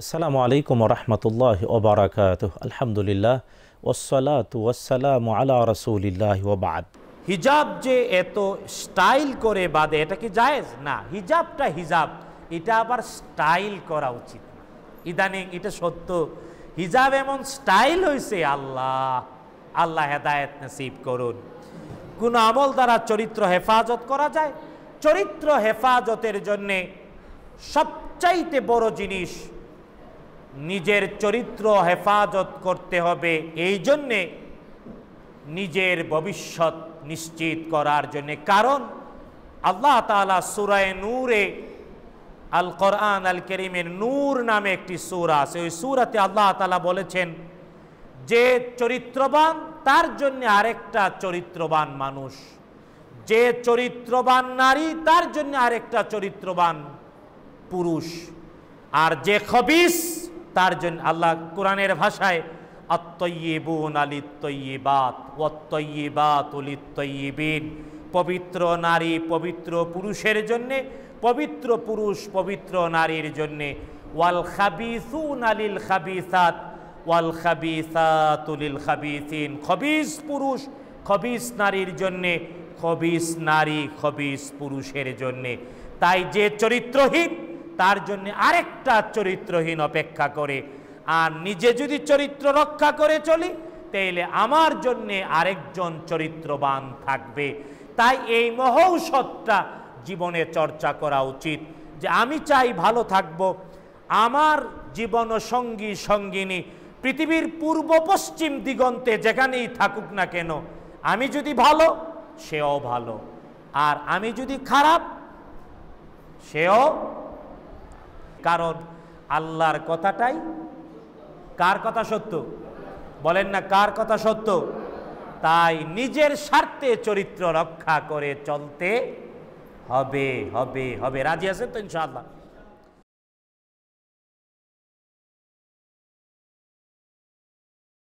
আসসালামু আলাইকুম রহমতুল্লাহ ওবরাকাত আলহামদুলিল্লাহ ওসলাত আল্লাহ আলা রসুলিল্লাহ ওবাদ হিজাব যে এত স্টাইল করে বাদে এটা কি জায়েজ না হিজাবটা হিজাব এটা আবার স্টাইল করা উচিত না ইদানিং এটা সত্য হিজাব এমন স্টাইল হয়েছে আল্লাহ আল্লাহ হেদায়ত নসিব করুন কোন আমল দ্বারা চরিত্র হেফাজত করা যায় চরিত্র হেফাজতের জন্যে সবচাইতে বড় জিনিস নিজের চরিত্র হেফাজত করতে হবে এই জন্যে নিজের ভবিষ্যৎ নিশ্চিত করার জন্যে কারণ আল্লাহ তালা সুরায় নূরে আল কোরআন আল করিমের নূর নামে একটি সুরা আছে ওই সুরাতে আল্লাহ তালা বলেছেন যে চরিত্রবান তার জন্য আরেকটা চরিত্রবান মানুষ যে চরিত্রবান নারী তার জন্য আরেকটা চরিত্রবান পুরুষ আর যে খবিস তার জন্য আল্লাহ কোরআনের ভাষায় আত্মইবুন আলি তৈবাত অত্তইবাত পবিত্র নারী পবিত্র পুরুষের জন্যে পবিত্র পুরুষ পবিত্র নারীর জন্যে ওয়াল খাবিসুন আলিল খাবিসাত ওয়াল খাবিসাতুলিল খাবিসিন খবিস পুরুষ খবিস নারীর জন্যে খবিস নারী খবিস পুরুষের জন্যে তাই যে চরিত্রহীন তার জন্য আরেকটা চরিত্রহীন অপেক্ষা করে আর নিজে যদি চরিত্র রক্ষা করে চলি তাইলে আমার জন্যে আরেকজন চরিত্রবান থাকবে তাই এই মহৌষধটা জীবনে চর্চা করা উচিত যে আমি চাই ভালো থাকব আমার জীবন সঙ্গী সঙ্গিনী পৃথিবীর পূর্ব পশ্চিম দিগন্তে যেখানেই থাকুক না কেন আমি যদি ভালো সেও ভালো আর আমি যদি খারাপ সেও কারণ আল্লাহর কথাটাই কার কথা সত্য বলেন না কার কথা সত্য তাই নিজের স্বার্থে চরিত্র রক্ষা করে চলতে হবে হবে হবে রাজি আছেন তো ইনশাআল্লাহ